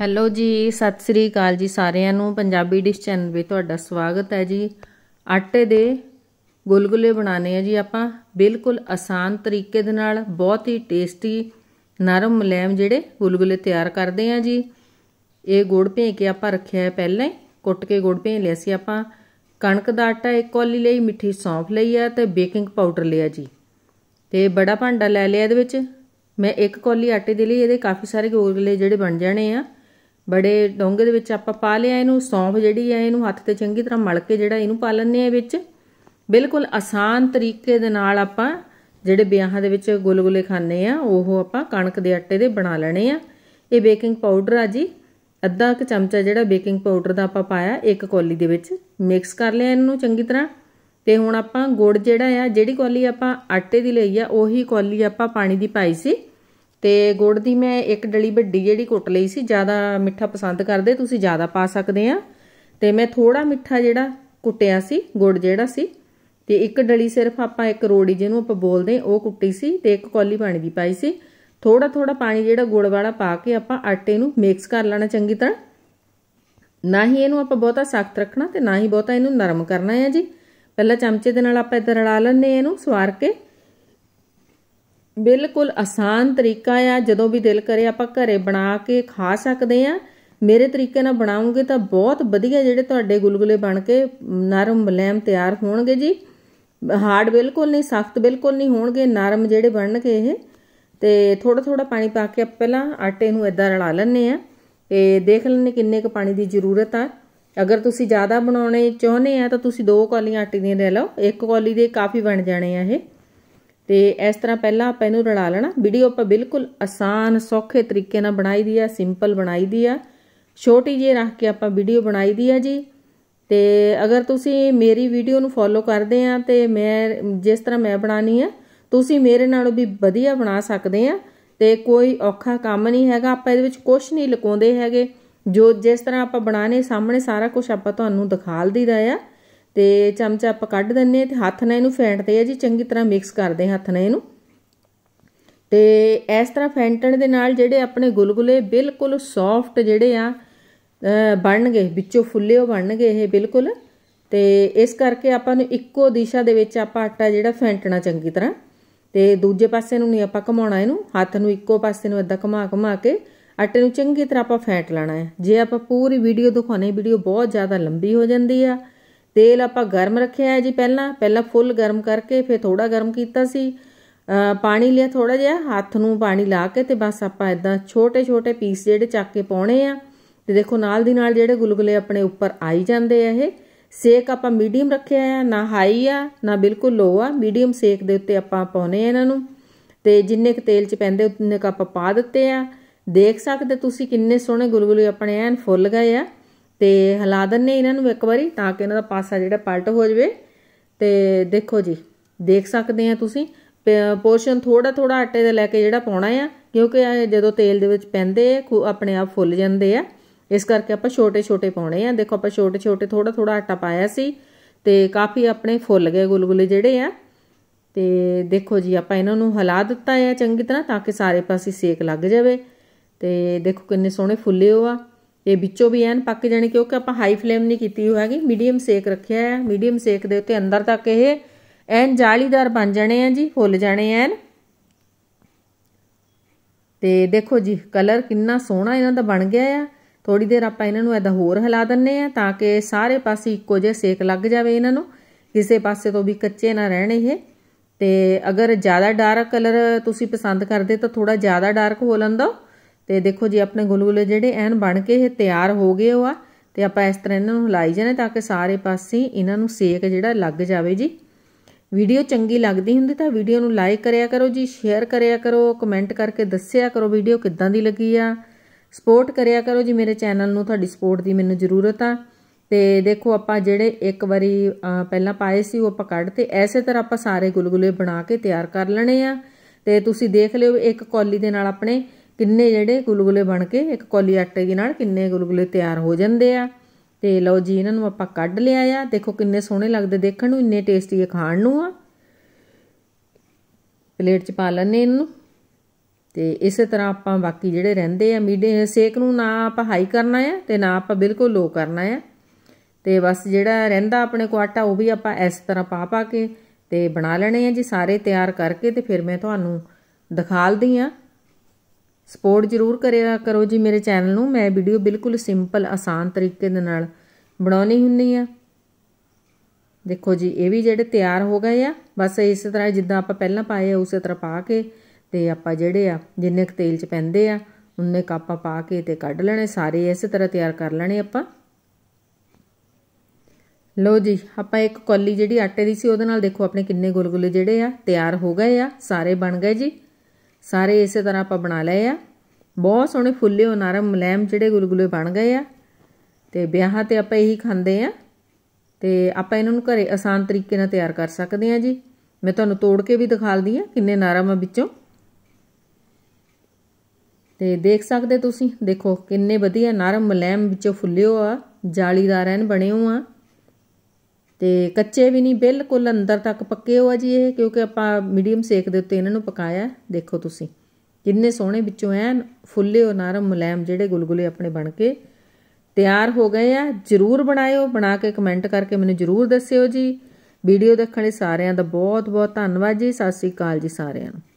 hello ਜੀ ਸਤਿ ਸ੍ਰੀ ਅਕਾਲ ਜੀ ਸਾਰਿਆਂ ਨੂੰ ਪੰਜਾਬੀ ਡਿਸ਼ ਚੈਨਲ 'ਤੇ ਤੁਹਾਡਾ ਸਵਾਗਤ ਹੈ ਜੀ ਆਟੇ ਦੇ ਗੁਲਗੁਲੇ ਬਣਾਣੇ ਆ ਜੀ ਆਪਾਂ ਬਿਲਕੁਲ ਆਸਾਨ ਤਰੀਕੇ ਦੇ ਨਾਲ ਬਹੁਤ ਹੀ ਟੇਸਟੀ ਨਰਮ ਮੁਲਾਇਮ ਜਿਹੜੇ ਗੁਲਗੁਲੇ ਤਿਆਰ ਕਰਦੇ ਆ ਜੀ ਇਹ ਗੁੜ ਭੇ ਕੇ ਆਪਾਂ ਰੱਖਿਆ ਹੈ ਪਹਿਲਾਂ ਹੀ ਕੁੱਟ ਕੇ ਗੁੜ ਭੇ ਲਿਆ ਸੀ ਆਪਾਂ ਕਣਕ ਦਾ ਆਟਾ ਇੱਕ ਕੌਲੀ ਲਈ ਮਿੱਠੀ ਸੌਂਫ ਲਈ ਆ ਤੇ ਬੇਕਿੰਗ ਪਾਊਡਰ ਲਿਆ ਜੀ ਤੇ ਬੜਾ ਭਾਂਡਾ ਲੈ ਲਿਆ ਇਹਦੇ ਵਿੱਚ ਮੈਂ ਇੱਕ ਕੌਲੀ ਆਟੇ ਦੇ ਲਈ ਇਹਦੇ ਕਾਫੀ ਸਾਰੇ ਗੁਲਗੁਲੇ ਜਿਹੜੇ ਬਣ ਜਾਣੇ ਆ ਬੜੇ ਡੋਂਗੇ ਦੇ ਵਿੱਚ ਆਪਾਂ ਪਾ ਲਿਆ ਇਹਨੂੰ ਸੌਂਫ ਜਿਹੜੀ ਹੈ ਇਹਨੂੰ ਹੱਥ ਤੇ ਚੰਗੀ ਤਰ੍ਹਾਂ ਮਲ ਕੇ ਜਿਹੜਾ ਇਹਨੂੰ ਪਾ ਲੈਣੇ ਆ ਵਿੱਚ ਬਿਲਕੁਲ ਆਸਾਨ ਤਰੀਕੇ ਦੇ ਨਾਲ ਆਪਾਂ ਜਿਹੜੇ ਵਿਆਹਾਂ ਦੇ ਵਿੱਚ ਗੁਲਗੁਲੇ ਖਾਣੇ ਆ ਉਹ ਆਪਾਂ ਕਣਕ ਦੇ ਆਟੇ ਦੇ ਬਣਾ ਲੈਣੇ ਆ ਇਹ ਬੇਕਿੰਗ ਪਾਊਡਰ ਆ ਜੀ ਅੱਧਾ ਇੱਕ ਚਮਚਾ ਜਿਹੜਾ ਬੇਕਿੰਗ ਪਾਊਡਰ ਦਾ ਆਪਾਂ ਪਾਇਆ ਇੱਕ ਕੌਲੀ ਦੇ ਵਿੱਚ ਮਿਕਸ ਕਰ ਲਿਆ ਇਹਨੂੰ ਚੰਗੀ ਤਰ੍ਹਾਂ ਤੇ ਹੁਣ ਆਪਾਂ ਗੁੜ ਜਿਹੜਾ ਆ ਜਿਹੜੀ ਕੌਲੀ ਆਪਾਂ ਆਟੇ ਦੀ ਲਈ ਆ ਉਹੀ ਕੌਲੀ ਆਪਾਂ ਪਾਣੀ ਦੀ ਪਾਈ ਸੀ ਤੇ ਗੁੜ ਦੀ ਮੈਂ ਇੱਕ ਡਲੀ ਵੱਡੀ ਜਿਹੜੀ ਕੁੱਟ ਲਈ ਸੀ ਜ਼ਿਆਦਾ ਮਿੱਠਾ ਪਸੰਦ ਕਰਦੇ ਤੁਸੀਂ ਜ਼ਿਆਦਾ ਪਾ ਸਕਦੇ ਆ ਤੇ ਮੈਂ ਥੋੜਾ ਮਿੱਠਾ ਜਿਹੜਾ ਕੁੱਟਿਆ ਸੀ ਗੁੜ ਜਿਹੜਾ ਸੀ ਤੇ ਇੱਕ ਡਲੀ ਸਿਰਫ ਆਪਾਂ ਇੱਕ ਰੋੜੀ ਜਿਹਨੂੰ ਆਪਾਂ ਬੋਲਦੇ ਉਹ ਕੁੱਟੀ ਸੀ ਤੇ ਇੱਕ ਕੌਲੀ ਪਾਣੀ ਦੀ ਪਾਈ ਸੀ ਥੋੜਾ ਥੋੜਾ ਪਾਣੀ ਜਿਹੜਾ ਗੁੜ ਵਾਲਾ ਪਾ ਕੇ ਆਪਾਂ ਆਟੇ ਨੂੰ ਮਿਕਸ ਕਰ ਲੈਣਾ ਚੰਗੀ ਤਰ੍ਹਾਂ ਨਾ ਹੀ ਇਹਨੂੰ ਆਪਾਂ ਬਹੁਤਾ ਸਖਤ ਰੱਖਣਾ ਤੇ ਨਾ ਹੀ ਬਹੁਤਾ ਇਹਨੂੰ ਨਰਮ ਕਰਨਾ ਹੈ ਜੀ ਪਹਿਲਾਂ ਚਮਚੇ ਦੇ ਨਾਲ ਆਪਾਂ ਇਦਾਂ ਰੜਾ ਲੈਣੇ ਇਹਨੂੰ ਸਵਾਰ ਕੇ ਬਿਲਕੁਲ ਆਸਾਨ ਤਰੀਕਾ ਆ ਜਦੋਂ ਵੀ ਦਿਲ ਕਰੇ ਆਪਾਂ ਘਰੇ ਬਣਾ ਕੇ ਖਾ ਸਕਦੇ ਆ ਮੇਰੇ ਤਰੀਕੇ ਨਾਲ ਬਣਾਉਂਗੇ ਤਾਂ ਬਹੁਤ ਵਧੀਆ ਜਿਹੜੇ ਤੁਹਾਡੇ ਗੁਲਗੁਲੇ ਬਣ ਕੇ ਨਰਮ ਮਲੈਮ ਤਿਆਰ ਹੋਣਗੇ ਜੀ ਹਾਰਡ ਬਿਲਕੁਲ ਨਹੀਂ ਸਖਤ ਬਿਲਕੁਲ ਨਹੀਂ ਹੋਣਗੇ ਨਰਮ ਜਿਹੜੇ ਬਣਨਗੇ ਇਹ ਤੇ ਥੋੜਾ ਥੋੜਾ ਪਾਣੀ ਪਾ ਕੇ ਪਹਿਲਾਂ ਆਟੇ ਨੂੰ ਇਦਾਂ ਰਲਾ ਲੈਣੇ ਆ ਤੇ ਦੇਖ ਲੈਣੇ ਕਿੰਨੇ ਕੁ ਪਾਣੀ ਦੀ ਜ਼ਰੂਰਤ ਆ ਅਗਰ ਤੁਸੀਂ ਜ਼ਿਆਦਾ ਬਣਾਉਣੇ ਚਾਹੁੰਦੇ ਆ ਤਾਂ ਤੁਸੀਂ ਦੋ ਕੌਲੀਆਂ ਆਟੇ ਦੀਆਂ ਲੈ ਲਓ ਇੱਕ ਕੌਲੀ ਦੇ ਕਾਫੀ ਬਣ ਜਾਣੇ ਆ ਇਹ ਤੇ ਇਸ ਤਰ੍ਹਾਂ ਪਹਿਲਾਂ ਆਪਾਂ ਇਹਨੂੰ ਰਲਾ ਲੈਣਾ ਵੀਡੀਓ ਆਪਾਂ ਬਿਲਕੁਲ ਆਸਾਨ ਸੌਖੇ ਤਰੀਕੇ ਨਾਲ ਬਣਾਈ ਦੀ ਆ ਸਿੰਪਲ ਬਣਾਈ ਦੀ ਆ ਛੋਟੀ ਜਿਹੀ ਰੱਖ ਕੇ ਆਪਾਂ ਵੀਡੀਓ ਬਣਾਈ ਦੀ ਆ ਜੀ ਤੇ ਅਗਰ ਤੁਸੀਂ ਮੇਰੀ ਵੀਡੀਓ ਨੂੰ ਫੋਲੋ ਕਰਦੇ ਆ ਤੇ ਮੈਂ ਜਿਸ ਤਰ੍ਹਾਂ ਮੈਂ ਬਣਾਣੀ ਆ ਤੁਸੀਂ ਮੇਰੇ ਨਾਲੋਂ ਵੀ ਵਧੀਆ ਬਣਾ ਸਕਦੇ ਆ ਤੇ ਕੋਈ ਔਖਾ ਕੰਮ ਨਹੀਂ ਹੈਗਾ ਆਪਾਂ ਇਹਦੇ ਵਿੱਚ ਕੁਝ ਨਹੀਂ ਲਕਾਉਂਦੇ ਹੈਗੇ ਜੋ ਜਿਸ ਤਰ੍ਹਾਂ ਆਪਾਂ ਬਣਾਣੇ ਸਾਹਮਣੇ ਸਾਰਾ ਕੁਝ ਆਪਾਂ ਤੁਹਾਨੂੰ ਦਿਖਾਲ ਦੀਦਾ ਆ ਤੇ ਚਮਚਾ ਆਪਾਂ ਕੱਢ ਦਿੰਨੇ ਆ ਤੇ ਹੱਥ ਨਾਲ ਇਹਨੂੰ ਫੈਂਟਦੇ ਆ ਜੀ ਚੰਗੀ ਤਰ੍ਹਾਂ ਮਿਕਸ ਕਰਦੇ ਹੱਥ ਨਾਲ ਇਹਨੂੰ ਤੇ ਇਸ ਤਰ੍ਹਾਂ ਫੈਂਟਣ ਦੇ ਨਾਲ ਜਿਹੜੇ ਆਪਣੇ ਗੁਲਗੁਲੇ ਬਿਲਕੁਲ ਸੌਫਟ ਜਿਹੜੇ ਆ ਬਣਨਗੇ ਵਿੱਚੋਂ ਫੁੱਲੇ ਉਹ ਬਣਨਗੇ ਇਹ ਬਿਲਕੁਲ ਤੇ ਇਸ ਕਰਕੇ ਆਪਾਂ ਨੂੰ ਇੱਕੋ ਦਿਸ਼ਾ ਦੇ ਵਿੱਚ ਆਪਾਂ ਆਟਾ ਜਿਹੜਾ ਫੈਂਟਣਾ ਚੰਗੀ ਤਰ੍ਹਾਂ ਤੇ ਦੂਜੇ ਪਾਸੇ ਨੂੰ ਨਹੀਂ ਆਪਾਂ ਘਮਾਉਣਾ ਇਹਨੂੰ ਹੱਥ ਨੂੰ ਇੱਕੋ ਪਾਸੇ ਨੂੰ ਇਦਾਂ ਘਮਾ ਘਮਾ ਕੇ ਆਟੇ ਨੂੰ ਚੰਗੀ ਤਰ੍ਹਾਂ ਆਪਾਂ ਫੈਂਟ ਲੈਣਾ ਹੈ ਜੇ ਆਪਾਂ ਪੂਰੀ ਵੀਡੀਓ ਦਿਖਾਉਣੀ ਵੀਡੀਓ ਬਹੁਤ ਜ਼ਿਆਦਾ ਲੰਬੀ ਹੋ ਜਾਂਦੀ ਆ ਤੇਲ ਆਪਾਂ ਗਰਮ ਰੱਖਿਆ ਹੈ ਜੀ ਪਹਿਲਾਂ ਪਹਿਲਾਂ ਫੁੱਲ ਗਰਮ ਕਰਕੇ ਫਿਰ ਥੋੜਾ ਗਰਮ ਕੀਤਾ ਸੀ ਪਾਣੀ ਲਿਆ ਥੋੜਾ ਜਿਹਾ ਹੱਥ ਨੂੰ ਪਾਣੀ ਲਾ ਕੇ ਤੇ ਬਸ ਆਪਾਂ ਇਦਾਂ ਛੋਟੇ ਛੋਟੇ ਪੀਸ ਜਿਹੜੇ ਚੱਕ ਕੇ ਪਾਉਣੇ ਆ ਤੇ ਦੇਖੋ ਨਾਲ ਦੀ ਨਾਲ ਜਿਹੜੇ ਗੁਲਗੁਲੇ ਆਪਣੇ ਉੱਪਰ ਆਈ ਜਾਂਦੇ ਆ ਇਹ ਸੇਕ ਆਪਾਂ ਮੀਡੀਅਮ ਰੱਖਿਆ ਆ ਨਾ ਹਾਈ ਆ ਨਾ ਬਿਲਕੁਲ ਲੋ ਆ ਮੀਡੀਅਮ ਸੇਕ ਦੇ ਉੱਤੇ ਆਪਾਂ ਪਾਉਨੇ ਆ ਇਹਨਾਂ ਨੂੰ ਤੇ ਜਿੰਨੇ ਕ ਤੇਲ ਚ ਪੈਂਦੇ ਉਹਨੇ ਕ ਆਪਾਂ ਪਾ ਦਿੱਤੇ ਆ ਦੇਖ ਸਕਦੇ ਤੁਸੀਂ ਕਿੰਨੇ ਸੋਹਣੇ ਗੁਲਗੁਲੇ ਆਪਣੇ ਐਨ ਫੁੱਲ ਗਏ ਆ ਤੇ ਹਿਲਾ ਦਨੇ ਇਹਨਾਂ ਨੂੰ ਇੱਕ ਵਾਰੀ ਤਾਂ ਕਿ ਇਹਨਾਂ ਦਾ ਪਾਸਾ ਜਿਹੜਾ ਪਲਟ ਹੋ ਜਾਵੇ ਤੇ ਦੇਖੋ ਜੀ ਦੇਖ ਸਕਦੇ ਆ ਤੁਸੀਂ ਪੋਰਸ਼ਨ ਥੋੜਾ ਥੋੜਾ ਆਟੇ ਦਾ ਲੈ ਕੇ ਜਿਹੜਾ ਪਾਉਣਾ ਆ ਕਿਉਂਕਿ ਜਦੋਂ ਤੇਲ ਦੇ ਵਿੱਚ ਪੈਂਦੇ ਆ ਆਪਣੇ ਆਪ ਫੁੱਲ ਜਾਂਦੇ ਆ ਇਸ ਕਰਕੇ ਆਪਾਂ ਛੋਟੇ ਛੋਟੇ ਪਾਉਣੇ ਆ ਦੇਖੋ ਆਪਾਂ ਛੋਟੇ ਛੋਟੇ ਥੋੜਾ ਥੋੜਾ ਆਟਾ ਪਾਇਆ ਸੀ ਤੇ ਕਾਫੀ ਆਪਣੇ ਫੁੱਲ ਗਏ ਗੁਲਗੁਲੇ ਜਿਹੜੇ ਆ ਤੇ ਦੇਖੋ ਜੀ ਆਪਾਂ ਇਹਨਾਂ ਨੂੰ ਹਲਾ ਦਿੱਤਾ ਆ ਚੰਗੀ ਤਰ੍ਹਾਂ ਤਾਂ ਕਿ ਸਾਰੇ ਪਾਸੇ ਸੇਕ ਲੱਗ ਜਾਵੇ ਤੇ ਦੇਖੋ ਕਿੰਨੇ ਸੋਹਣੇ ਫੁੱਲੇ ਹੋ ਆ ਇਹ ਵਿੱਚੋਂ ਵੀ ਐਨ ਪੱਕ ਜਾਣੇ ਕਿਉਂਕਿ ਆਪਾਂ ਹਾਈ ਫਲੇਮ ਨਹੀਂ ਕੀਤੀ ਹੋਈ ਹੈਗੀ ਮੀਡੀਅਮ ਸੇਕ ਰੱਖਿਆ ਹੈ ਮੀਡੀਅਮ ਸੇਕ ਦੇ ਉੱਤੇ ਅੰਦਰ ਤੱਕ ਇਹ ਐਨ ਜਾਲੀਦਾਰ ਬਣ ਜਾਣੇ ਆ ਜੀ ਫੁੱਲ ਜਾਣੇ ਐਨ ਤੇ ਦੇਖੋ ਜੀ ਕਲਰ ਕਿੰਨਾ ਸੋਹਣਾ ਇਹਨਾਂ ਦਾ ਬਣ ਗਿਆ ਆ ਥੋੜੀ ਦੇਰ ਆਪਾਂ ਇਹਨਾਂ ਨੂੰ ਐਦਾਂ ਹੋਰ ਹਿਲਾ ਦਿੰਨੇ ਆ ਤਾਂ ਕਿ ਸਾਰੇ ਪਾਸੇ ਇੱਕੋ ਜਿਹਾ ਸੇਕ ਲੱਗ ਜਾਵੇ ਇਹਨਾਂ ਨੂੰ ਕਿਸੇ ਪਾਸੇ ਤੋਂ ਵੀ ਕੱਚੇ ਨਾ ਰਹਿਣ ਇਹ ਤੇ ਅਗਰ ਜ਼ਿਆਦਾ ਡਾਰਕ ਕਲਰ ਤੁਸੀਂ ਪਸੰਦ ਕਰਦੇ ਤਾਂ ਥੋੜਾ ਜ਼ਿਆਦਾ ਡਾਰਕ ਹੋ ਲੰਦਾ ਤੇ ਦੇਖੋ ਜੀ ਆਪਣੇ ਗੁਲਗੁਲੇ ਜਿਹੜੇ ਐਨ ਬਣ ਕੇ ਇਹ ਤਿਆਰ ਹੋ ਗਏ ਹੋ ਆ ਤੇ ਆਪਾਂ ਇਸ ਤਰ੍ਹਾਂ ਇਹਨਾਂ ਨੂੰ ਹਲਾਈ ਜਾਣਾ ਤਾਂ ਕਿ ਸਾਰੇ ਪਾਸੇ ਇਹਨਾਂ ਨੂੰ ਸੇਕ ਜਿਹੜਾ ਲੱਗ ਜਾਵੇ ਜੀ ਵੀਡੀਓ ਚੰਗੀ ਲੱਗਦੀ ਹੁੰਦੀ ਤਾਂ ਵੀਡੀਓ ਨੂੰ ਲਾਈਕ ਕਰਿਆ ਕਰੋ ਜੀ ਸ਼ੇਅਰ ਕਰਿਆ ਕਰੋ ਕਮੈਂਟ ਕਰਕੇ ਦੱਸਿਆ ਕਰੋ ਵੀਡੀਓ ਕਿੱਦਾਂ ਦੀ ਲੱਗੀ ਆ ਸਪੋਰਟ ਕਰਿਆ ਕਰੋ ਜੀ ਮੇਰੇ ਚੈਨਲ ਨੂੰ ਤੁਹਾਡੀ ਸਪੋਰਟ ਦੀ ਮੈਨੂੰ ਜ਼ਰੂਰਤ ਆ ਤੇ ਦੇਖੋ ਆਪਾਂ ਜਿਹੜੇ ਇੱਕ ਵਾਰੀ ਪਹਿਲਾਂ ਪਾਏ ਸੀ ਉਹ ਆਪਾਂ ਕੱਢ ਤੇ ਐਸੇ ਤਰ੍ਹਾਂ ਆਪਾਂ ਸਾਰੇ ਗੁਲਗੁਲੇ ਬਣਾ ਕੇ ਤਿਆਰ ਕਰ ਲੈਣੇ ਆ ਤੇ ਤੁਸੀਂ ਦੇਖ ਲਿਓ ਇੱਕ ਕੌਲੀ ਦੇ ਨਾਲ ਆਪਣੇ ਕਿੰਨੇ ਜਿਹੜੇ ਗੁਲਗੁਲੇ ਬਣ ਕੇ ਇੱਕ ਕੌਲੀ ਆਟੇ ਦੇ ਨਾਲ ਕਿੰਨੇ ਗੁਲਗੁਲੇ ਤਿਆਰ ਹੋ ਜਾਂਦੇ ਆ ਤੇ ਲਓ ਜੀ ਇਹਨਾਂ ਨੂੰ ਆਪਾਂ ਕੱਢ ਲਿਆ ਆ ਦੇਖੋ ਕਿੰਨੇ ਸੋਹਣੇ ਲੱਗਦੇ ਦੇਖਣ ਨੂੰ ਇੰਨੇ ਟੇਸਟੀ ਆ ਖਾਣ ਨੂੰ ਆ ਪਲੇਟ 'ਚ ਪਾ ਲੈਣੇ ਇਹਨੂੰ ਤੇ ਇਸੇ ਤਰ੍ਹਾਂ ਆਪਾਂ ਬਾਕੀ ਜਿਹੜੇ ਰਹਿੰਦੇ ਆ ਮੀਡੀ ਸੇਕ ਨੂੰ ਨਾ ਆਪਾਂ ਹਾਈ ਕਰਨਾ ਆ ਤੇ ਨਾ ਆਪਾਂ ਬਿਲਕੁਲ ਲੋ ਕਰਨਾ ਆ ਤੇ ਬਸ ਜਿਹੜਾ ਰਹਿੰਦਾ ਆਪਣੇ ਕੋ ਆਟਾ ਉਹ ਵੀ ਆਪਾਂ ਇਸ ਤਰ੍ਹਾਂ ਪਾ ਪਾ ਕੇ ਤੇ ਬਣਾ ਲੈਣੇ ਆ ਜੀ ਸਾਰੇ ਤਿਆਰ ਕਰਕੇ ਤੇ ਫਿਰ ਮੈਂ ਤੁਹਾਨੂੰ ਦਿਖਾਲਦੀ ਆ ਸਪੋਰਟ ਜ਼ਰੂਰ ਕਰਿਆ ਕਰੋ ਜੀ ਮੇਰੇ ਚੈਨਲ ਨੂੰ ਮੈਂ ਵੀਡੀਓ ਬਿਲਕੁਲ ਸਿੰਪਲ ਆਸਾਨ ਤਰੀਕੇ ਦੇ ਨਾਲ ਬਣਾਉਣੀ ਹੁੰਦੀ ਆ ਦੇਖੋ ਜੀ ਇਹ ਵੀ ਜਿਹੜੇ ਤਿਆਰ ਹੋ ਗਏ ਆ ਬਸ ਇਸੇ ਤਰ੍ਹਾਂ ਜਿੱਦਾਂ ਆਪਾਂ ਪਹਿਲਾਂ ਪਾਏ ਆ ਉਸੇ ਤਰ੍ਹਾਂ ਪਾ ਕੇ ਤੇ ਆਪਾਂ ਜਿਹੜੇ ਆ ਜਿੰਨੇ ਕ ਤੇਲ ਚ ਪੈਂਦੇ ਆ ਉਹਨੇ ਕ ਆਪਾਂ ਪਾ ਕੇ ਤੇ ਕੱਢ ਲੈਣੇ ਸਾਰੇ ਇਸੇ ਤਰ੍ਹਾਂ ਤਿਆਰ ਕਰ ਲੈਣੇ ਆਪਾਂ ਲੋ ਜੀ ਆਪਾਂ ਇੱਕ ਕੌਲੀ ਜਿਹੜੀ ਆਟੇ ਦੀ ਸੀ ਉਹਦੇ ਨਾਲ ਦੇਖੋ ਆਪਣੇ ਕਿੰਨੇ ਗੁਲਗੁਲੇ ਜਿਹੜੇ ਆ ਤਿਆਰ ਹੋ ਗਏ ਆ ਸਾਰੇ ਬਣ ਗਏ ਜੀ ਸਾਰੇ ਇਸੇ ਤਰ੍ਹਾਂ ਆਪਾਂ ਬਣਾ ਲਏ ਆ ਬਹੁਤ ਸੋਹਣੇ ਫੁੱਲੇ ਹੋ ਨਰਮ ਮਲੈਮ ਜਿਹੜੇ ਗੁਲਗੁਲੇ ਬਣ ਗਏ ਆ ਤੇ ਵਿਆਹਾਂ ਤੇ ਆਪਾਂ ਇਹੀ ਖਾਂਦੇ ਆ ਤੇ ਆਪਾਂ ਇਹਨਾਂ ਨੂੰ ਘਰੇ ਆਸਾਨ ਤਰੀਕੇ ਨਾਲ ਤਿਆਰ ਕਰ ਸਕਦੇ ਆ ਜੀ ਮੈਂ ਤੁਹਾਨੂੰ ਤੋੜ ਕੇ ਵੀ ਦਿਖਾਲਦੀ ਆ ਕਿੰਨੇ ਨਰਮ ਆ ਵਿੱਚੋਂ ਤੇ ਦੇਖ ਸਕਦੇ ਤੁਸੀਂ ਦੇਖੋ ਕਿੰਨੇ ਵਧੀਆ ਨਰਮ ਮਲੈਮ ਵਿੱਚੋਂ ਫੁੱਲਿਓ ਆ ਜਾਲੀਦਾਰ ਐਨ ਬਣੇ ਹੋ ਆ ਤੇ ਕੱਚੇ ਵੀ ਨਹੀਂ ਬਿਲਕੁਲ ਅੰਦਰ ਤੱਕ ਪੱਕੇ ਹੋ ਆ ਜੀ ਇਹ ਕਿਉਂਕਿ ਆਪਾਂ ਮੀਡੀਅਮ ਸੇਕ ਦੇ ਉੱਤੇ ਇਹਨਾਂ ਨੂੰ ਪਕਾਇਆ ਦੇਖੋ ਤੁਸੀਂ ਕਿੰਨੇ ਸੋਹਣੇ ਵਿੱਚੋਂ ਐਨ ਫੁੱਲੇ ਹੋ ਨਰਮ ਮੁਲਾਇਮ ਜਿਹੜੇ ਗੁਲਗੁਲੇ ਆਪਣੇ ਬਣ ਕੇ ਤਿਆਰ ਹੋ ਗਏ ਆ ਜਰੂਰ ਬਣਾਇਓ ਬਣਾ ਕੇ ਕਮੈਂਟ ਕਰਕੇ ਮੈਨੂੰ ਜਰੂਰ ਦੱਸਿਓ ਜੀ ਵੀਡੀਓ ਦੇਖਣ ਲਈ ਸਾਰਿਆਂ ਦਾ ਬਹੁਤ ਬਹੁਤ ਧੰਨਵਾਦ ਜੀ ਸਤਿ ਸ੍ਰੀ ਅਕਾਲ ਜੀ ਸਾਰਿਆਂ ਨੂੰ